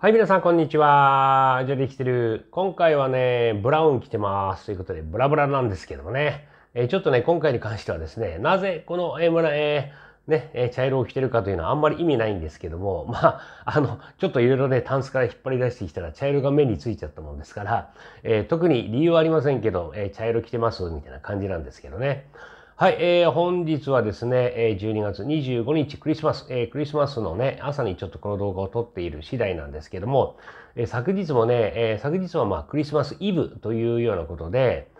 はい、皆さん、こんにちは。ジョリー来てる。今回はね、ブラウン着てます。ということで、ブラブラなんですけどもね。えー、ちょっとね、今回に関してはですね、なぜこの、えー、村、えー、ね、えー、茶色を着てるかというのはあんまり意味ないんですけども、まあ、あの、ちょっといろいろね、タンスから引っ張り出してきたら茶色が目についちゃったもんですから、え特に理由はありませんけど、え茶色着てます、みたいな感じなんですけどね。はい、えー、本日はですね、え12月25日クリスマス、えー、クリスマスのね、朝にちょっとこの動画を撮っている次第なんですけども、えー、昨日もね、えー、昨日はまあクリスマスイブというようなことで、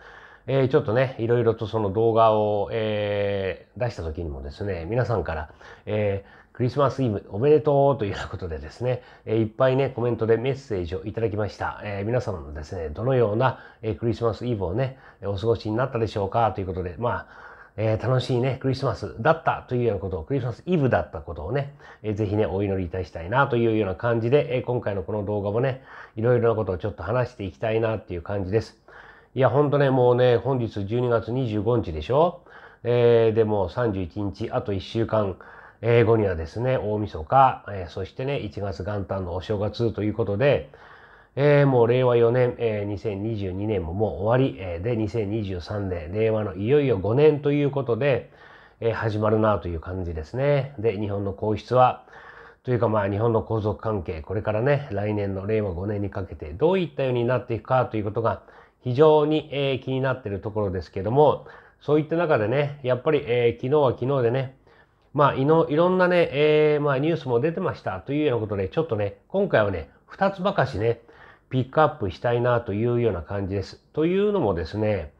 えちょっとね、いろいろとその動画を、え出した時にもですね、皆さんから、えクリスマスイブおめでとうというようなことでですね、えいっぱいね、コメントでメッセージをいただきました。えー、皆様もですね、どのような、えクリスマスイブをね、お過ごしになったでしょうかということで、まあ、えー、楽しいね、クリスマスだったというようなことを、クリスマスイブだったことをね、えー、ぜひね、お祈りいたしたいなというような感じで、えー、今回のこの動画もね、いろいろなことをちょっと話していきたいなっていう感じです。いや、ほんとね、もうね、本日12月25日でしょえー、でも31日、あと1週間、後にはですね、大晦日、えー、そしてね、1月元旦のお正月ということで、えー、もう令和4年、えー、2022年ももう終わり、えー、で、2023年、令和のいよいよ5年ということで、えー、始まるなという感じですね。で、日本の皇室は、というかまあ日本の皇族関係、これからね、来年の令和5年にかけてどういったようになっていくかということが非常に、えー、気になっているところですけども、そういった中でね、やっぱり、えー、昨日は昨日でね、まあいの、いろんなね、えー、まあニュースも出てましたというようなことで、ちょっとね、今回はね、二つばかしね、ピックアップしたいなというような感じです。というのもですね、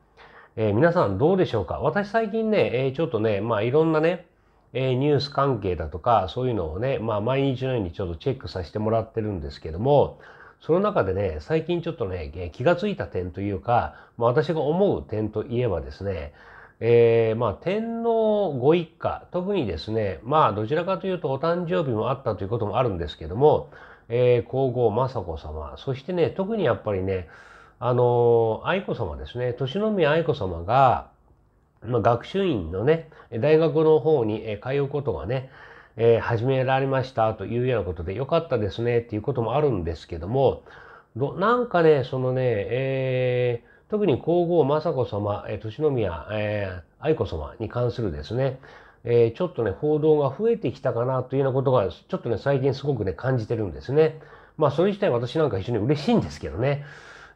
えー、皆さんどうでしょうか私最近ね、えー、ちょっとね、まあいろんなね、えー、ニュース関係だとか、そういうのをね、まあ毎日のようにちょっとチェックさせてもらってるんですけども、その中でね、最近ちょっとね、気がついた点というか、まあ、私が思う点といえばですね、えー、まあ天皇ご一家、特にですね、まあどちらかというとお誕生日もあったということもあるんですけども、えー、皇后雅子様、そしてね、特にやっぱりね、あの愛子様ですね、年宮愛子様が、まあ、学習院のね、大学の方に、え通うことがね、えー、始められましたというようなことで、よかったですねっていうこともあるんですけども、どなんかね、そのね、えー、特に皇后雅子様、えー、年宮、え愛子様に関するですね、えー、ちょっとね、報道が増えてきたかなというようなことが、ちょっとね、最近すごくね、感じてるんですね。まあ、それ自体私なんか非常に嬉しいんですけどね。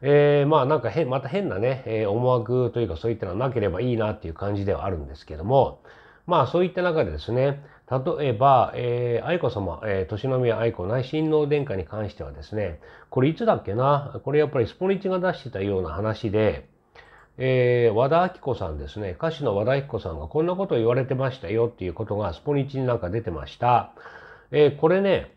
えー、まあ、なんか変、また変なね、えー、思惑というかそういったのはなければいいなっていう感じではあるんですけども、まあ、そういった中でですね、例えば、えー、愛子様、えー、年宮愛子内親王殿下に関してはですね、これいつだっけな、これやっぱりスポニチが出してたような話で、えー、和田明子さんですね歌手の和田明子さんがこんなことを言われてましたよっていうことがスポニチになんか出てました、えー、これね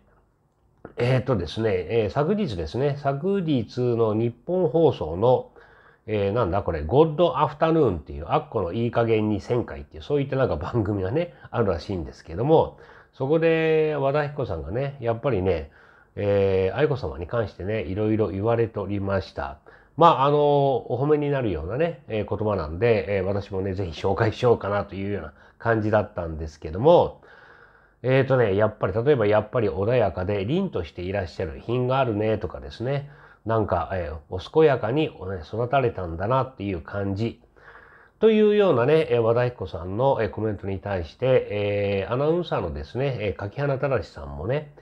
えっ、とですね、え昨日ですね昨日の日本放送のえなんだこれ、ゴッドアフタヌーンっていう、アッコのいい加減に1000回っていう、そういったなんか番組がね、あるらしいんですけども、そこで和田明子さんがね、やっぱりね、えー、愛子様に関してね、いろいろ言われておりました。まあ、あの、お褒めになるようなね、えー、言葉なんで、えー、私もね、ぜひ紹介しようかなというような感じだったんですけども、えっ、ー、とね、やっぱり、例えばやっぱり穏やかで凛としていらっしゃる品があるねとかですね、なんか、えー、お健やかに、ね、育たれたんだなっていう感じ。というようなね、和田彦さんのコメントに対して、えー、アナウンサーのですね、柿原正さんもね、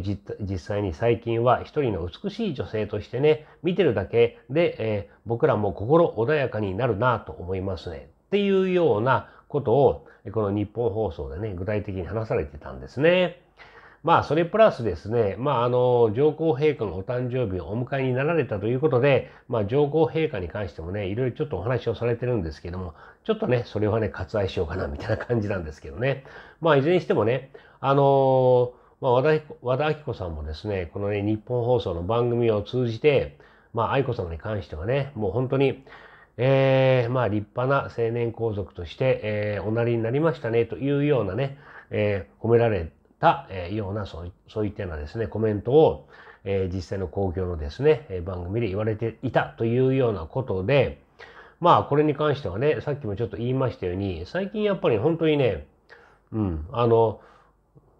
実際に最近は一人の美しい女性としてね、見てるだけで、えー、僕らも心穏やかになるなと思いますね。っていうようなことを、この日本放送でね、具体的に話されてたんですね。まあ、それプラスですね、まあ、あの、上皇陛下のお誕生日をお迎えになられたということで、まあ、上皇陛下に関してもね、いろいろちょっとお話をされてるんですけども、ちょっとね、それはね、割愛しようかな、みたいな感じなんですけどね。まあ、いずれにしてもね、あのーまあ、和田和田明子さんもですね、このね、日本放送の番組を通じて、まあ、愛子さまに関してはね、もう本当に、えー、まあ、立派な成年皇族として、えー、おなりになりましたね、というようなね、えー、褒められた、えようなそうそういったようなですねコメントを、えー、実際の公共のですね、え番組で言われていたというようなことでまあこれに関してはねさっきもちょっと言いましたように最近やっぱり本当にねうんあの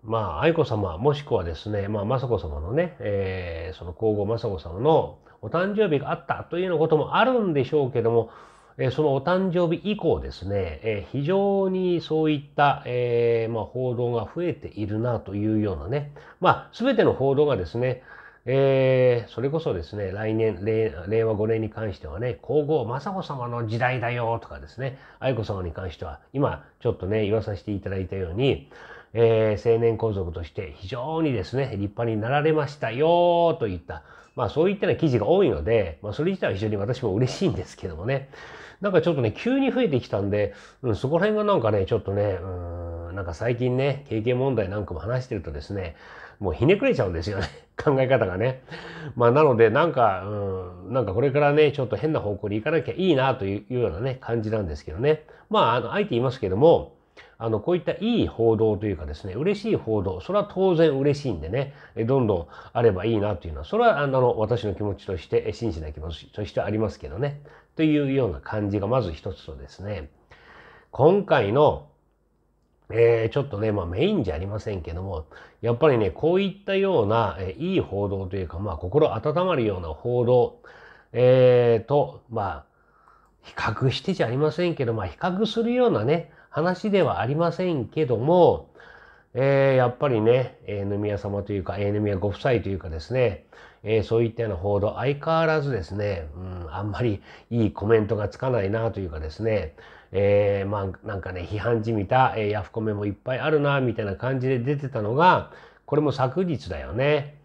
まあ、愛子さま、もしくはですね、まあ、雅子さまのね、えー、その皇后雅子さまのお誕生日があったというようなこともあるんでしょうけども、えー、そのお誕生日以降ですね、えー、非常にそういった、えまあ、報道が増えているなというようなね、まあ、すべての報道がですね、えそれこそですね、来年令、令和5年に関してはね、皇后雅子さまの時代だよとかですね、愛子さまに関しては、今ちょっとね、言わさせていただいたように、えー、青年皇族として非常にですね、立派になられましたよといった、まあそういったような記事が多いので、まあそれ自体は非常に私も嬉しいんですけどもね。なんかちょっとね、急に増えてきたんで、うん、そこら辺がなんかね、ちょっとね、うん、なんか最近ね、経験問題なんかも話してるとですね、もうひねくれちゃうんですよね。考え方がね。まあなので、なんか、うん、なんかこれからね、ちょっと変な方向に行かなきゃいいなというようなね、感じなんですけどね。まあ、あの、あえて言いますけども、あの、こういったいい報道というかですね、嬉しい報道、それは当然嬉しいんでね、どんどんあればいいなというのは、それはあの、私の気持ちとして真摯な気持ちとしてありますけどね、というような感じがまず一つとですね、今回の、えー、ちょっとね、まあメインじゃありませんけども、やっぱりね、こういったような、えいい報道というか、まあ心温まるような報道、えー、と、まあ、比較してじゃありませんけど、まあ比較するようなね、話ではありませんけども、えー、やっぱりね、えー、宮様というか、えー、宮ご夫妻というかですね、えー、そういったような報道、相変わらずですね、うん、あんまりいいコメントがつかないなというかですね、えー、まあ、なんかね、批判じみた、えー、ヤフコメもいっぱいあるな、みたいな感じで出てたのが、これも昨日だよね。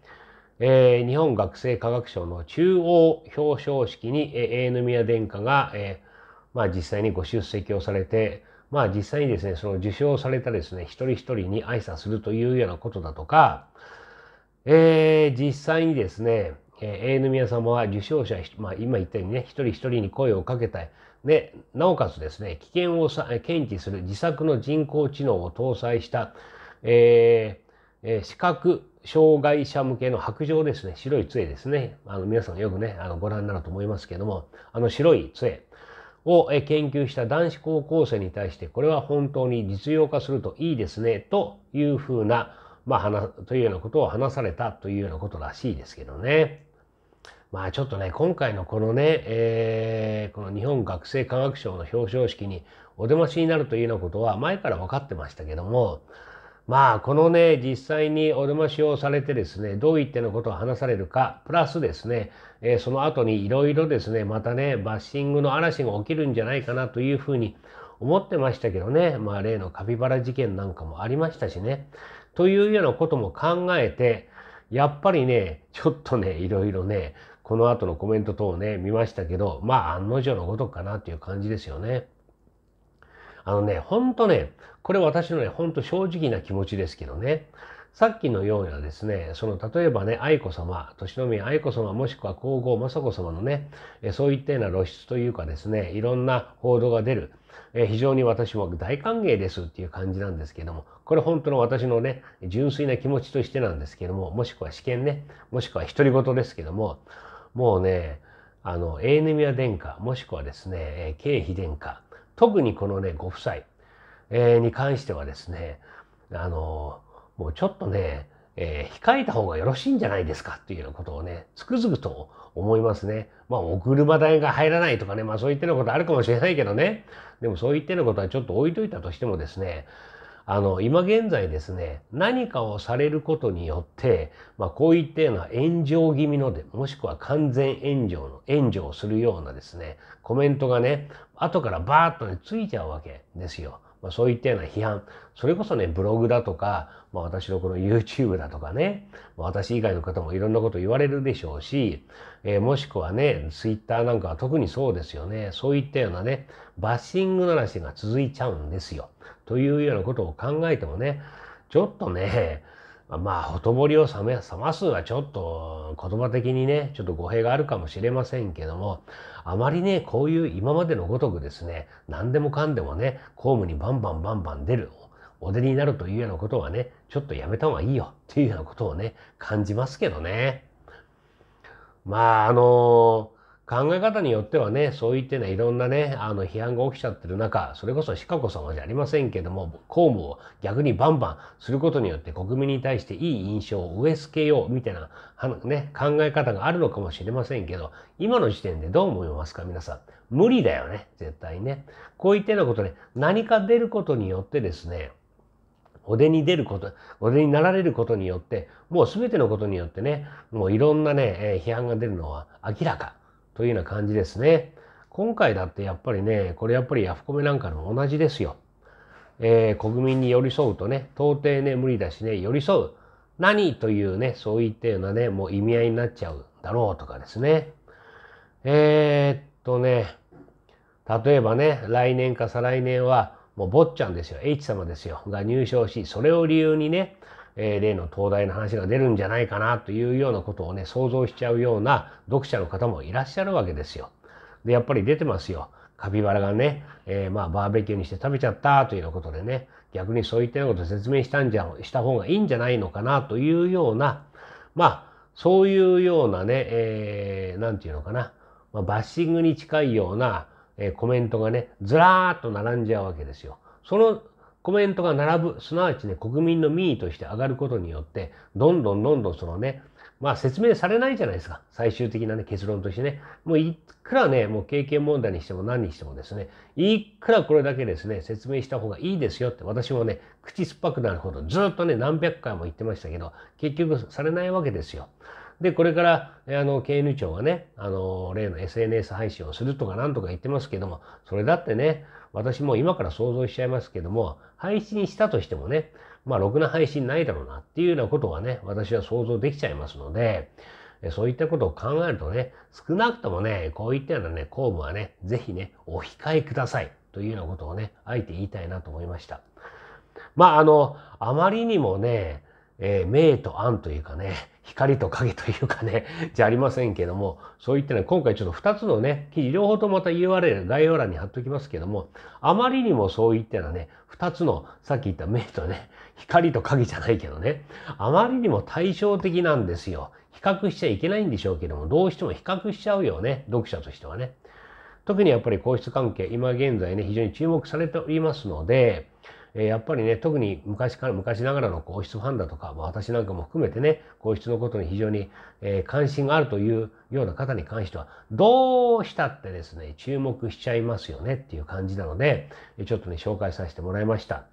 えー、日本学生科学賞の中央表彰式に、えー、宮殿下が、えー、まあ、実際にご出席をされて、まあ実際にですね、その受賞されたですね、一人一人に挨拶するというようなことだとか、えー、実際にですね、えー、宮様は受賞者、まあ、今言ったようにね、一人一人に声をかけたい。で、なおかつですね、危険を検知する自作の人工知能を搭載した、えー、視覚障害者向けの白杖ですね、白い杖ですね。あの皆さんよくね、あのご覧になると思いますけども、あの白い杖。を研究した男子高校生に対してこれは本当に実用化するといいですねというふうな、まあ、話というようなことを話されたというようなことらしいですけどね。まあちょっとね今回のこのね、えー、この日本学生科学賞の表彰式にお出ましになるというようなことは前から分かってましたけどもまあこのね実際にお出ましをされてですねどういったようなことを話されるかプラスですね、えー、その後にいろいろですねまたねバッシングの嵐が起きるんじゃないかなというふうに思ってましたけどねまあ例のカピバラ事件なんかもありましたしねというようなことも考えてやっぱりねちょっとねいろいろねこの後のコメント等をね見ましたけどまあ案の定のごとくかなという感じですよね。あのね、ほんとね、これ私のね、ほんと正直な気持ちですけどね。さっきのようなですね、その例えばね、愛子様、年宮愛子様もしくは皇后雅子様のね、そういったような露出というかですね、いろんな報道が出る、え非常に私も大歓迎ですっていう感じなんですけども、これ本当の私のね、純粋な気持ちとしてなんですけども、もしくは試験ね、もしくは独り言ですけども、もうね、あの、エーネミア殿下、もしくはですね、経費殿下、特にこのね、ご夫妻、に関してはですね、あの、もうちょっとね、えー、控えた方がよろしいんじゃないですかっていうようなことをね、つくづくと思いますね。まあ、お車代が入らないとかね、まあそういったようなことあるかもしれないけどね、でもそういったようなことはちょっと置いといたとしてもですね、あの、今現在ですね、何かをされることによって、まあ、こういったような炎上気味ので、もしくは完全炎上の、炎上するようなですね、コメントがね、後からバーッとね、ついちゃうわけですよ。まあ、そういったような批判。それこそね、ブログだとか、まあ、私のこの YouTube だとかね、まあ、私以外の方もいろんなこと言われるでしょうし、えー、もしくはね、Twitter なんかは特にそうですよね。そういったようなね、バッシングの話が続いちゃうんですよ。というようなことを考えてもね、ちょっとね、まあ、ほとぼりを冷め冷ますはちょっと言葉的にね、ちょっと語弊があるかもしれませんけども、あまりね、こういう今までのごとくですね、何でもかんでもね、公務にバンバンバンバン出る、お出になるというようなことはね、ちょっとやめた方がいいよっていうようなことをね、感じますけどね。まあ、あのー考え方によってはね、そういってね、いろんなね、あの批判が起きちゃってる中、それこそシカ子様じゃありませんけども、公務を逆にバンバンすることによって国民に対していい印象を植え付けようみたいな、ね、考え方があるのかもしれませんけど、今の時点でどう思いますか皆さん。無理だよね、絶対ね。こういったようなことね、何か出ることによってですね、お出に出ること、お出になられることによって、もう全てのことによってね、もういろんなね、批判が出るのは明らか。というような感じですね。今回だってやっぱりね、これやっぱりヤフコメなんかの同じですよ。えー、国民に寄り添うとね、到底ね、無理だしね、寄り添う。何というね、そういったようなね、もう意味合いになっちゃうだろうとかですね。えー、っとね、例えばね、来年か再来年は、もう坊ちゃんですよ、H 様ですよ、が入賞し、それを理由にね、えー、例の東大の話が出るんじゃないかなというようなことをね想像しちゃうような読者の方もいらっしゃるわけですよ。でやっぱり出てますよ。カピバラがね、えー、まあバーベキューにして食べちゃったというようなことでね逆にそういったようなこと説明したんじゃした方がいいんじゃないのかなというようなまあそういうようなね何、えー、て言うのかな、まあ、バッシングに近いような、えコメントがねずらーっと並んじゃうわけですよ。そのコメントが並ぶ、すなわちね、国民の民意として上がることによって、どんどんどんどんそのね、まあ説明されないじゃないですか。最終的なね、結論としてね。もういくらね、もう経験問題にしても何にしてもですね、いくらこれだけですね、説明した方がいいですよって私もね、口酸っぱくなるほどずっとね、何百回も言ってましたけど、結局されないわけですよ。で、これから、あの、経 n 庁がね、あの、例の SNS 配信をするとかなんとか言ってますけども、それだってね、私も今から想像しちゃいますけども、配信したとしてもね、まあ、ろくな配信ないだろうなっていうようなことはね、私は想像できちゃいますので、そういったことを考えるとね、少なくともね、こういったようなね、公務はね、ぜひね、お控えくださいというようなことをね、あえて言いたいなと思いました。まあ、あの、あまりにもね、えー、明と暗というかね、光と影というかね、じゃありませんけども、そういったね、今回ちょっと二つのね、記事、両方ともまた URL 概要欄に貼っときますけども、あまりにもそういったらね、二つの、さっき言った明とね、光と影じゃないけどね、あまりにも対照的なんですよ。比較しちゃいけないんでしょうけども、どうしても比較しちゃうよね、読者としてはね。特にやっぱり皇室関係、今現在ね、非常に注目されておりますので、えやっぱりね特に昔から昔ながらの皇室ファンだとか、まあ、私なんかも含めてね皇室のことに非常に、え関心があるというような方に関してはどうしたってですね注目しちゃいますよねっていう感じなのでちょっとね紹介させてもらいました。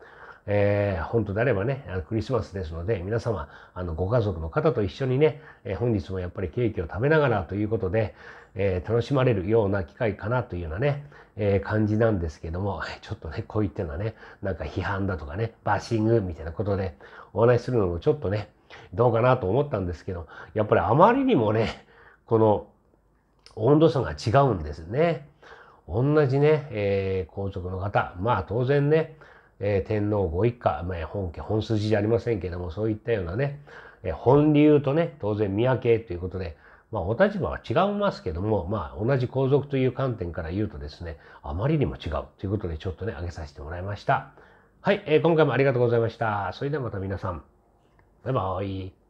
えー、本当であればね、あのクリスマスですので、皆様、あの、ご家族の方と一緒にね、えー、本日もやっぱりケーキを食べながらということで、えー、楽しまれるような機会かなというようなね、え感じなんですけども、ちょっとね、こういったのはね、なんか批判だとかね、バッシングみたいなことでお話しするのもちょっとね、どうかなと思ったんですけど、やっぱりあまりにもね、この温度差が違うんですね。同じね、え皇族の方、まあ当然ね、えー、天皇ご一家、まあ、本家本筋じゃありませんけどもそういったようなね、えー、本流とね当然宮家ということで、まあ、お立場は違いますけども、まあ、同じ皇族という観点から言うとですねあまりにも違うということでちょっとね挙げさせてもらいました。はい、えー、今回もありがとうございました。それではまた皆さん。バイバイ。